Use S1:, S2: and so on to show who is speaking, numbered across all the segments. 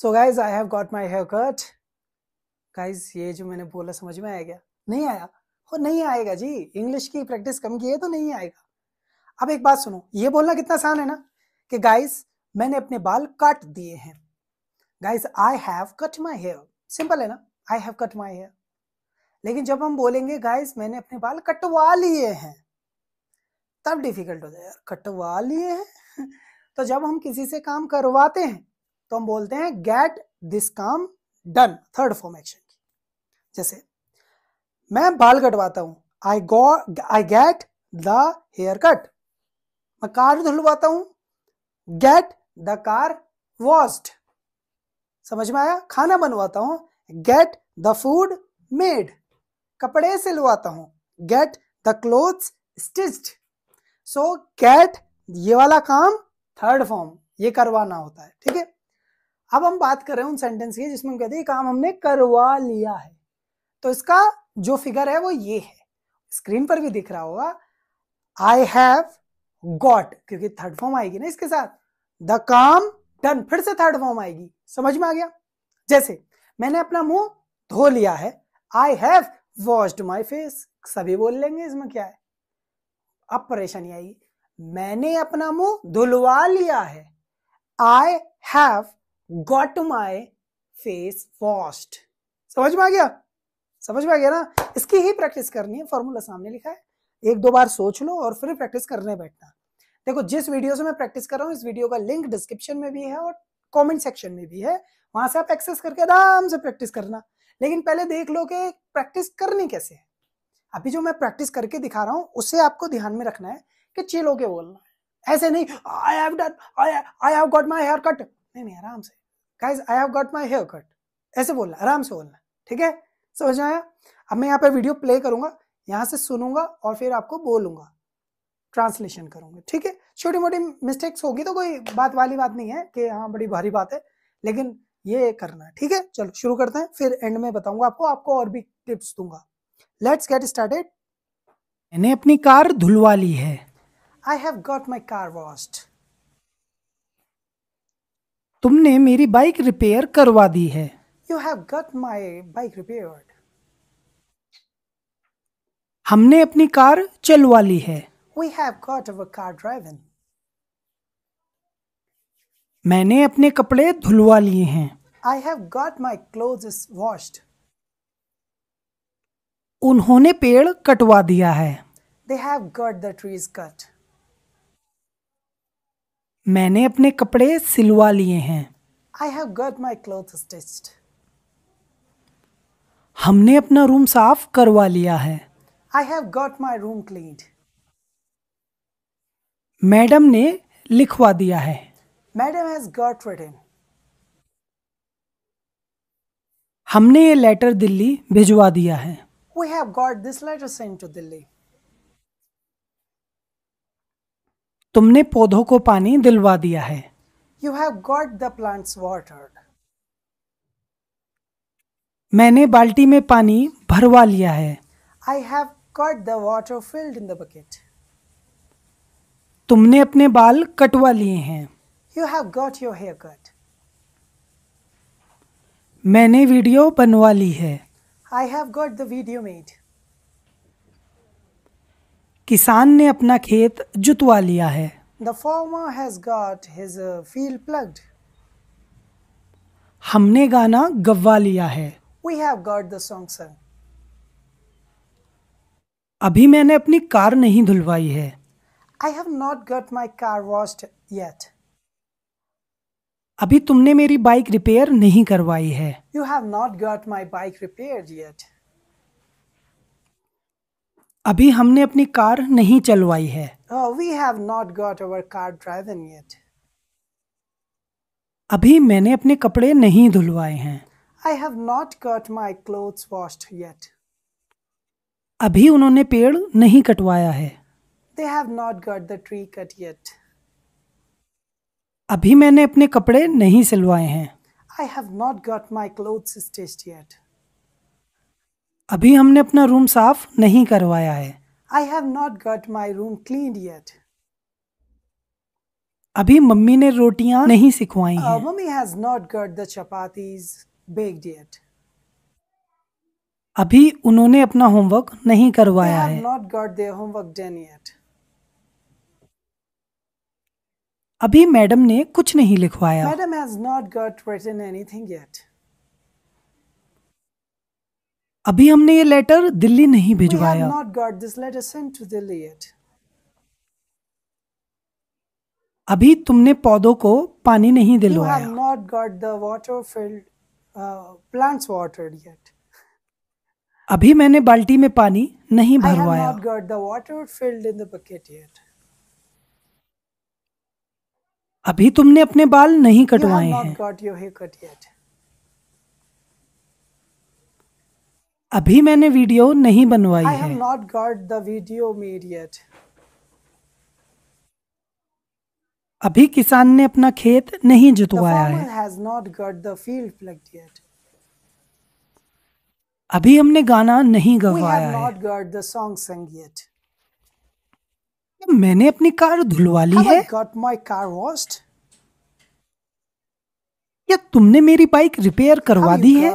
S1: So guys I have got my hair cut guys ये जो मैंने बोला समझ में आया गया नहीं आया हो नहीं आएगा जी इंग्लिश की प्रैक्टिस कम की है तो नहीं आएगा अब एक बात सुनो ये बोलना कितना आसान है ना कि गाइज मैंने अपने बाल काट दिए हैं guys I have cut my hair simple है ना I have cut my hair लेकिन जब हम बोलेंगे गाइज मैंने अपने बाल कटवा लिए हैं तब डिफिकल्ट हो जाए यार कटवा लिए हैं तो जब हम किसी से काम करवाते हैं तो हम बोलते हैं गेट दिस काम डन थर्ड फॉर्म एक्शन की जैसे मैं बाल कटवाता हूं I go I get the hair cut मैं कार धुलवाता हूं गेट द कार वॉस्ड समझ में आया खाना बनवाता हूं गेट द फूड मेड कपड़े सिलवाता हूं get the cloth stitched so get ये वाला काम थर्ड फॉर्म ये करवाना होता है ठीक है अब हम बात कर रहे हैं उन सेंटेंस की जिसमें हम कहते हैं काम हमने करवा लिया है तो इसका जो फिगर है वो ये है स्क्रीन पर भी दिख रहा होगा आई हैव गॉट क्योंकि थर्ड फॉर्म आएगी ना इसके साथ द काम डन फिर से थर्ड फॉर्म आएगी समझ में आ गया जैसे मैंने अपना मुंह धो लिया है I have washed my face सभी बोल लेंगे इसमें क्या है अब परेशानी आएगी मैंने अपना मुंह धुलवा लिया है I have got my face washed समझ में आ गया समझ में आ गया ना इसकी ही प्रैक्टिस करनी है फॉर्मूला सामने लिखा है एक दो बार सोच लो और फिर प्रैक्टिस करने बैठना देखो जिस वीडियो से मैं प्रैक्टिस कर रहा हूँ इस वीडियो का लिंक डिस्क्रिप्शन में भी है और कमेंट सेक्शन में भी है वहां से आप एक्सेस करके आराम से प्रैक्टिस करना लेकिन पहले देख लो कि प्रैक्टिस करनी कैसे है अभी जो मैं प्रैक्टिस करके दिखा रहा हूँ उसे आपको ध्यान में रखना है कि चिल होके बोलना है ऐसे नहीं I have done I have got my hair cut नहीं नहीं आराम से guys I have got my hair cut ऐसे बोलना आराम से बोलना ठीक है समझ में आया अब मैं यहाँ पर वीडियो प्ले करूंगा यहाँ से सुनूंगा और फिर आपको बोलूंगा ट्रांसलेशन करूंगा ठीक है छोटी मोटी मिस्टेक्स होगी तो कोई बात वाली बात नहीं है कि हाँ बड़ी भारी बात है लेकिन ये करना है ठीक है चलो शुरू करते हैं फिर एंड में बताऊंगा आपको आपको और भी टिप्स दूंगा लेट्स गेट स्टार्टेड मैंने अपनी कार धुलवा ली है I have got my car washed तुमने मेरी बाइक रिपेयर करवा दी है you have got my bike repair हमने अपनी कार चलवा ली है we have got our car driven मैंने अपने कपड़े धुलवा लिए हैं I have got my clothes washed उन्होंने पेड़ कटवा दिया है they have got the trees cut मैंने अपने कपड़े सिलवा लिए हैं I have got my cloth स्टिस्ट हमने अपना रूम साफ करवा लिया है I have got my room clean madam ने लिखवा दिया है मैडम हैज गॉट रिटन हमने ये लेटर दिल्ली भिजवा दिया है we have got this letter send to Delhi तुमने पौधों को पानी दिलवा दिया है you have got the plants water मैंने बाल्टी में पानी भरवा लिया है I have got the water filled in the bucket तुमने अपने बाल कटवा लिए हैं you have got your hair cut मैंने वीडियो बनवा ली है I have got the video made किसान ने अपना खेत जुतवा लिया है the farmer has got his field plugged हमने गाना गवा लिया है we have got the song sung अभी मैंने अपनी कार नहीं धुलवाई है I have not got my car washed yet अभी तुमने मेरी बाइक रिपेयर नहीं करवाई है you have not got my bike repair yet अभी हमने अपनी कार नहीं चलवाई है we have not got our car driven yet अभी मैंने अपने कपड़े नहीं धुलवाए हैं I have not got my clothes washed yet अभी उन्होंने पेड़ नहीं कटवाया है they have not got the tree cut yet अभी मैंने अपने कपड़े नहीं सिलवाए हैं I have not got my clothes stitched yet अभी हमने अपना रूम साफ नहीं करवाया है I have not got my room clean yet अभी मम्मी ने रोटियां नहीं सिखवाई uh, हैं। Mummy has not got the chapatis baked yet अभी उन्होंने अपना होमवर्क नहीं करवाया है not got their homework done yet अभी मैडम ने कुछ नहीं लिखवाया madam has not got written anything yet अभी हमने ये लेटर दिल्ली नहीं भिजवाया अभी तुमने पौधों को पानी नहीं दिलवाया uh, अभी मैंने बाल्टी में पानी नहीं भरवाया अभी तुमने अपने बाल नहीं कटवाए हैं अभी मैंने वीडियो नहीं बनवाई है नॉट गॉट द अभी किसान ने अपना खेत नहीं जुतवाया है अभी हमने गाना नहीं गवाया है। मैंने अपनी कार धुलवा ली है क्या तुमने मेरी बाइक रिपेयर करवा दी है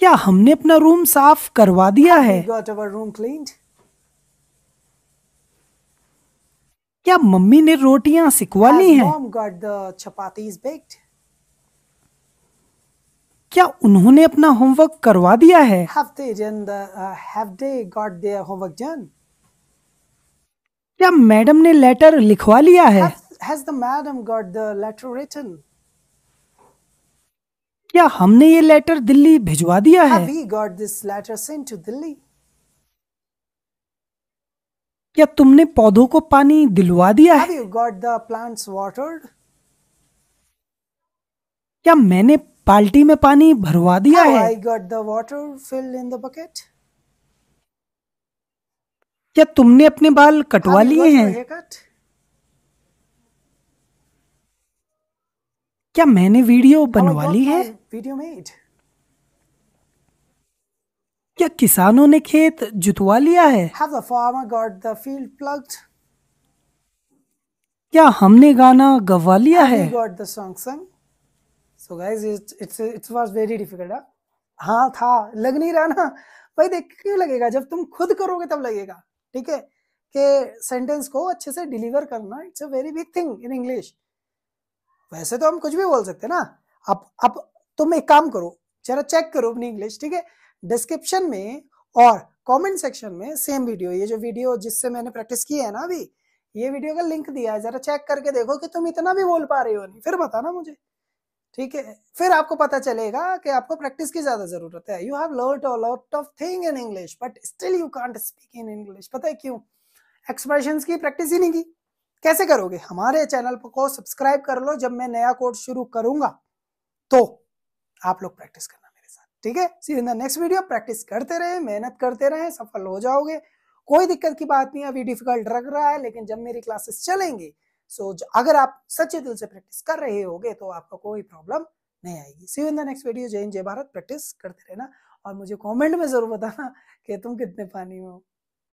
S1: क्या हमने अपना रूम साफ करवा दिया है क्या मम्मी ने रोटियां सिकवा ली हैं? क्या उन्होंने अपना होमवर्क करवा दिया है uh, क्या मैडम ने लेटर लिखवा लिया है Has the madam got the letter written? क्या हमने ये लेटर दिल्ली भिजवा दिया है क्या तुमने पौधों को पानी दिलवा दिया है प्लांट्स वॉटर्ड क्या मैंने बाल्टी में पानी भरवा दिया है water filled in the bucket क्या तुमने अपने बाल कटवा लिए हैं? क्या मैंने वीडियो बनवा ली है वीडियो क्या किसानों ने खेत जुतवा लिया है क्या हमने गाना गवा लिया है got the song sung? So guys, it, it's it was very difficult. Huh? हाँ था लग नहीं रहा ना भाई देख क्यों लगेगा जब तुम खुद करोगे तब लगेगा ठीक है कि सेंटेंस को अच्छे से डिलीवर करना it's a very big thing in English वैसे तो हम कुछ भी बोल सकते हैं ना अब अब तुम एक काम करो जरा चेक करो अपनी इंग्लिश ठीक है डिस्क्रिप्शन में और कमेंट सेक्शन में सेम वीडियो ये जो वीडियो जिससे मैंने प्रैक्टिस की है ना अभी ये वीडियो का लिंक दिया है जरा चेक करके देखो कि तुम इतना भी बोल पा रहे हो नहीं फिर बताना मुझे ठीक है फिर आपको पता चलेगा कि आपको प्रैक्टिस की ज्यादा जरूरत है you have learn lot of thing in English but still you can't speak in English पता है क्यों एक्सप्रेशन की प्रैक्टिस ही नहीं की कैसे करोगे हमारे चैनल को सब्सक्राइब कर लो जब मैं नया कोर्स शुरू करूंगा तो आप लोग प्रैक्टिस करना मेरे साथ ठीक है see in the next video practice करते रहे मेहनत करते रहे सफल हो जाओगे कोई दिक्कत की बात नहीं अभी डिफिकल्ट लग रहा है लेकिन जब मेरी क्लासेस चलेंगी सो so, अगर आप सच्चे दिल से प्रैक्टिस कर रहे होगे तो आपको कोई प्रॉब्लम नहीं आएगी see in the next video जय हिंद जय भारत प्रैक्टिस करते रहना और मुझे कमेंट में जरूर बताना कि तुम कितने पानी में हो